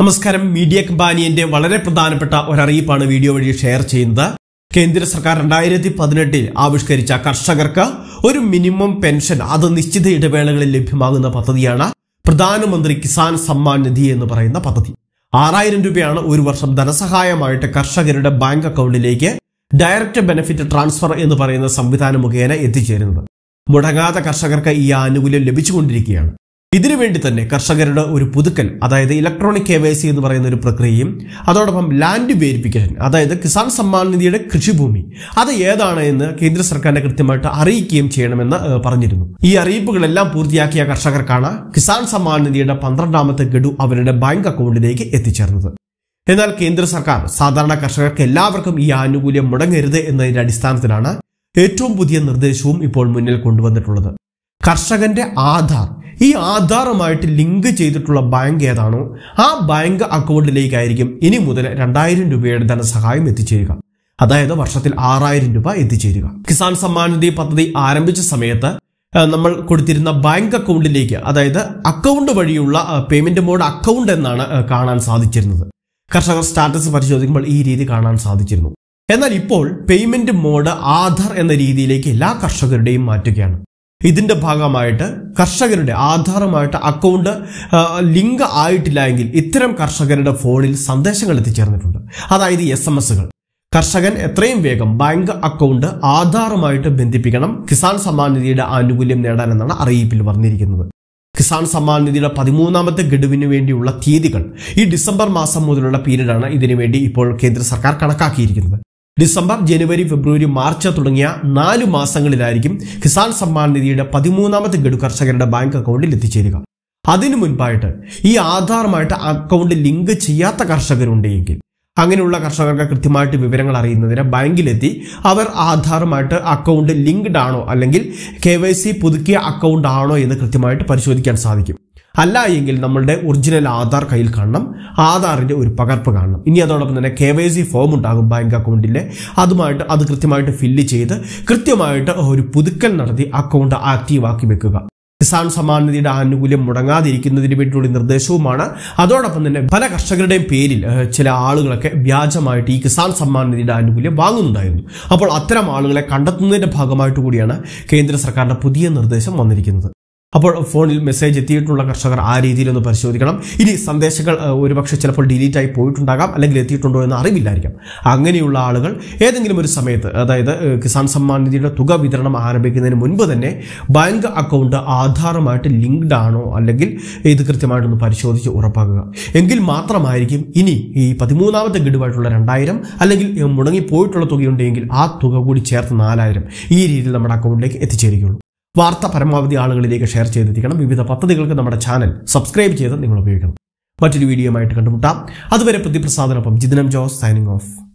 നമസ്കാരം മീഡിയ കമ്പാനിയന്റെ വളരെ പ്രധാനപ്പെട്ട ഒരറിയിപ്പാണ് വീഡിയോ വഴി ഷെയർ ചെയ്യുന്നത് കേന്ദ്ര സർക്കാർ രണ്ടായിരത്തി പതിനെട്ടിൽ ആവിഷ്കരിച്ച കർഷകർക്ക് ഒരു മിനിമം പെൻഷൻ അത് നിശ്ചിത ഇടവേളകളിൽ ലഭ്യമാകുന്ന പദ്ധതിയാണ് പ്രധാനമന്ത്രി കിസാൻ സമ്മാൻ നിധി എന്ന് പറയുന്ന പദ്ധതി ആറായിരം രൂപയാണ് ഒരു വർഷം ധനസഹായമായിട്ട് കർഷകരുടെ ബാങ്ക് അക്കൗണ്ടിലേക്ക് ഡയറക്റ്റ് ബെനിഫിറ്റ് ട്രാൻസ്ഫർ എന്ന് പറയുന്ന സംവിധാനം മുഖേന എത്തിച്ചേരുന്നത് മുടങ്ങാത്ത കർഷകർക്ക് ഈ ആനുകൂല്യം ലഭിച്ചുകൊണ്ടിരിക്കുകയാണ് ഇതിനു വേണ്ടി തന്നെ കർഷകരുടെ ഒരു പുതുക്കൽ അതായത് ഇലക്ട്രോണിക് കെ വൈ സി എന്ന് പറയുന്ന ഒരു പ്രക്രിയയും അതോടൊപ്പം ലാൻഡ് വേരിഫിക്കേഷൻ അതായത് കിസാൻ സമ്മാൻ നിധിയുടെ കൃഷിഭൂമി അത് ഏതാണ് എന്ന് കേന്ദ്ര സർക്കാരിനെ കൃത്യമായിട്ട് അറിയിക്കുകയും ചെയ്യണമെന്ന് പറഞ്ഞിരുന്നു ഈ അറിയിപ്പുകളെല്ലാം പൂർത്തിയാക്കിയ കർഷകർക്കാണ് കിസാൻ സമ്മാൻ നിധിയുടെ പന്ത്രണ്ടാമത്തെ ഗഡു അവരുടെ ബാങ്ക് അക്കൗണ്ടിലേക്ക് എത്തിച്ചേർന്നത് എന്നാൽ കേന്ദ്ര സർക്കാർ സാധാരണ കർഷകർക്ക് എല്ലാവർക്കും ഈ ആനുകൂല്യം മുടങ്ങരുത് എന്നതിന്റെ അടിസ്ഥാനത്തിലാണ് ഏറ്റവും പുതിയ നിർദ്ദേശവും ഇപ്പോൾ മുന്നിൽ കൊണ്ടുവന്നിട്ടുള്ളത് കർഷകന്റെ ആധാർ ഈ ആധാറുമായിട്ട് ലിങ്ക് ചെയ്തിട്ടുള്ള ബാങ്ക് ഏതാണോ ആ ബാങ്ക് അക്കൗണ്ടിലേക്കായിരിക്കും ഇനി മുതൽ രണ്ടായിരം രൂപയുടെ ധനസഹായം എത്തിച്ചേരുക അതായത് വർഷത്തിൽ ആറായിരം രൂപ എത്തിച്ചേരുക കിസാൻ നിധി പദ്ധതി ആരംഭിച്ച സമയത്ത് നമ്മൾ കൊടുത്തിരുന്ന ബാങ്ക് അക്കൗണ്ടിലേക്ക് അതായത് അക്കൗണ്ട് വഴിയുള്ള പേയ്മെന്റ് മോഡ് അക്കൗണ്ട് എന്നാണ് കാണാൻ സാധിച്ചിരുന്നത് കർഷകർ സ്റ്റാറ്റസ് പരിശോധിക്കുമ്പോൾ ഈ രീതി കാണാൻ സാധിച്ചിരുന്നു എന്നാൽ ഇപ്പോൾ പേയ്മെന്റ് മോഡ് ആധാർ എന്ന രീതിയിലേക്ക് എല്ലാ കർഷകരുടെയും മാറ്റുകയാണ് ഇതിന്റെ ഭാഗമായിട്ട് കർഷകരുടെ ആധാറുമായിട്ട് അക്കൗണ്ട് ലിങ്ക് ആയിട്ടില്ല എങ്കിൽ ഇത്തരം കർഷകരുടെ ഫോണിൽ സന്ദേശങ്ങൾ എത്തിച്ചേർന്നിട്ടുണ്ട് അതായത് എസ് എം എസുകൾ കർഷകൻ എത്രയും വേഗം ബാങ്ക് അക്കൗണ്ട് ആധാറുമായിട്ട് ബന്ധിപ്പിക്കണം കിസാൻ സമ്മാൻ നിധിയുടെ ആനുകൂല്യം നേടാനെന്നാണ് അറിയിപ്പിൽ പറഞ്ഞിരിക്കുന്നത് കിസാൻ സമ്മാൻ നിധിയുടെ പതിമൂന്നാമത്തെ ഗഡുവിന് വേണ്ടിയുള്ള തീയതികൾ ഈ ഡിസംബർ മാസം മുതലുള്ള പീരീഡാണ് ഇതിനുവേണ്ടി ഇപ്പോൾ കേന്ദ്ര സർക്കാർ കണക്കാക്കിയിരിക്കുന്നത് ഡിസംബർ ജനുവരി ഫെബ്രുവരി മാർച്ച് തുടങ്ങിയ നാലു മാസങ്ങളിലായിരിക്കും കിസാൻ സമ്മാൻ നിധിയുടെ പതിമൂന്നാമത്തെ ഗഡു കർഷകരുടെ ബാങ്ക് അക്കൗണ്ടിൽ എത്തിച്ചേരുക അതിനു മുൻപായിട്ട് ഈ ആധാറുമായിട്ട് അക്കൗണ്ട് ലിങ്ക് ചെയ്യാത്ത കർഷകരുണ്ടെങ്കിൽ അങ്ങനെയുള്ള കർഷകർക്ക് കൃത്യമായിട്ട് വിവരങ്ങൾ അറിയുന്നതിന് ബാങ്കിലെത്തി അവർ ആധാറുമായിട്ട് അക്കൗണ്ട് ലിങ്ക്ഡ് ആണോ അല്ലെങ്കിൽ കെ പുതുക്കിയ അക്കൗണ്ട് ആണോ എന്ന് കൃത്യമായിട്ട് പരിശോധിക്കാൻ സാധിക്കും അല്ല എങ്കിൽ നമ്മളുടെ ഒറിജിനൽ ആധാർ കയ്യിൽ കാണണം ആധാറിൻ്റെ ഒരു പകർപ്പ് കാണണം ഇനി അതോടൊപ്പം തന്നെ കെ വൈ സി ഫോം ഉണ്ടാകും ബാങ്ക് അക്കൗണ്ടിൻ്റെ അതുമായിട്ട് അത് കൃത്യമായിട്ട് ഫില്ല് ചെയ്ത് കൃത്യമായിട്ട് ഒരു പുതുക്കൽ നടത്തി അക്കൗണ്ട് ആക്റ്റീവാക്കി വെക്കുക കിസാൻ സമ്മാൻ നിധിയുടെ ആനുകൂല്യം മുടങ്ങാതിരിക്കുന്നതിന് വേണ്ടിയുള്ള നിർദ്ദേശവുമാണ് അതോടൊപ്പം തന്നെ പല കർഷകരുടെയും പേരിൽ ചില ആളുകളൊക്കെ വ്യാജമായിട്ട് ഈ കിസാൻ സമ്മാൻ നിധിയുടെ ആനുകൂല്യം വാങ്ങുന്നുണ്ടായിരുന്നു അപ്പോൾ അത്തരം ആളുകളെ കണ്ടെത്തുന്നതിന്റെ ഭാഗമായിട്ട് കൂടിയാണ് കേന്ദ്ര സർക്കാരിന്റെ പുതിയ നിർദ്ദേശം വന്നിരിക്കുന്നത് അപ്പോൾ ഫോണിൽ മെസ്സേജ് എത്തിയിട്ടുള്ള കർഷകർ ആ രീതിയിലൊന്ന് പരിശോധിക്കണം ഇനി സന്ദേശങ്ങൾ ഒരുപക്ഷെ ചിലപ്പോൾ ഡിലീറ്റ് ആയി പോയിട്ടുണ്ടാകാം അല്ലെങ്കിൽ എത്തിയിട്ടുണ്ടോ എന്ന് അറിവില്ലായിരിക്കാം അങ്ങനെയുള്ള ആളുകൾ ഏതെങ്കിലും ഒരു സമയത്ത് അതായത് കിസാൻ സമ്മാൻ നിധിയുടെ തുക വിതരണം ആരംഭിക്കുന്നതിന് മുൻപ് തന്നെ ബാങ്ക് അക്കൗണ്ട് ആധാറുമായിട്ട് ലിങ്ക്ഡ് ആണോ അല്ലെങ്കിൽ ഇത് കൃത്യമായിട്ടൊന്ന് പരിശോധിച്ച് ഉറപ്പാക്കുക എങ്കിൽ മാത്രമായിരിക്കും ഇനി ഈ പതിമൂന്നാമത്തെ ഗഡുവായിട്ടുള്ള രണ്ടായിരം അല്ലെങ്കിൽ മുടങ്ങിപ്പോയിട്ടുള്ള തുകയുണ്ടെങ്കിൽ ആ തുക കൂടി ചേർത്ത് നാലായിരം ഈ രീതിയിൽ നമ്മുടെ അക്കൗണ്ടിലേക്ക് എത്തിച്ചേരുകയുള്ളൂ വാർത്ത പരമാവധി ആളുകളിലേക്ക് ഷെയർ ചെയ്തെത്തിക്കണം വിവിധ പദ്ധതികൾക്ക് നമ്മുടെ ചാനൽ സബ്സ്ക്രൈബ് ചെയ്ത് നിങ്ങൾ ഉപയോഗിക്കണം മറ്റൊരു വീഡിയോ ആയിട്ട് കണ്ടുമുട്ടാം അതുവരെ പ്രതിപ്രസാദനൊപ്പം ജിതനം ജോസ് സൈനിങ് ഓഫ്